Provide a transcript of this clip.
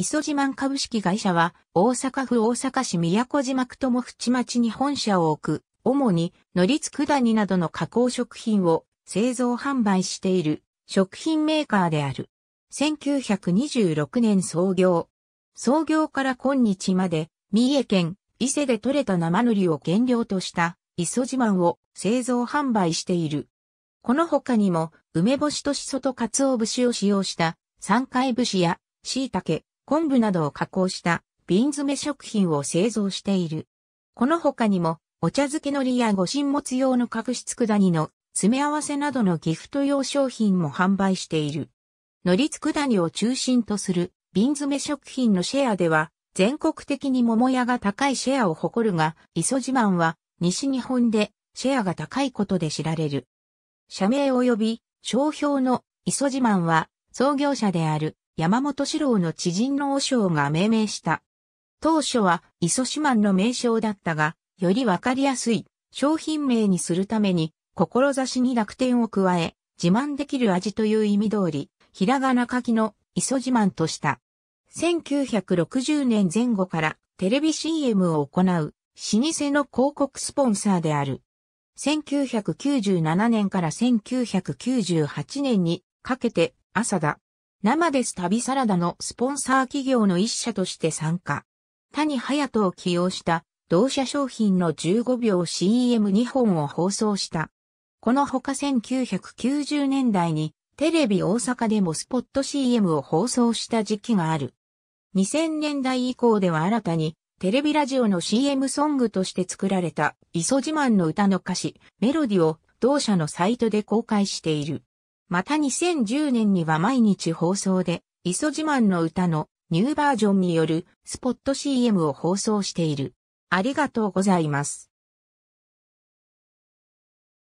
磯自慢株式会社は、大阪府大阪市宮古島区友淵町に本社を置く、主に、のりつくだになどの加工食品を製造販売している食品メーカーである。1926年創業。創業から今日まで、三重県伊勢で採れた生海苔を原料とした磯自慢を製造販売している。この他にも、梅干しとしそと鰹節を使用した、三回節や、椎茸、昆布などを加工した瓶詰め食品を製造している。この他にも、お茶漬けのりやご神物用の角質佃煮の詰め合わせなどのギフト用商品も販売している。つくだ煮を中心とする瓶詰め食品のシェアでは、全国的に桃屋が高いシェアを誇るが、磯自慢は西日本でシェアが高いことで知られる。社名及び商標の磯自慢は創業者である山本志郎の知人の和尚が命名した。当初は、イソシマンの名称だったが、よりわかりやすい商品名にするために、志に楽天を加え、自慢できる味という意味通り、ひらがな書きのイソ自慢とした。1960年前後からテレビ CM を行う老舗の広告スポンサーである。1997年から1998年にかけて朝だ。生です旅サラダのスポンサー企業の一社として参加。谷隼人を起用した同社商品の15秒 CM2 本を放送した。このほか1990年代にテレビ大阪でもスポット CM を放送した時期がある。2000年代以降では新たにテレビラジオの CM ソングとして作られた磯自慢の歌の歌詞、メロディを同社のサイトで公開している。また2010年には毎日放送で、磯自慢の歌のニューバージョンによるスポット CM を放送している。ありがとうございます。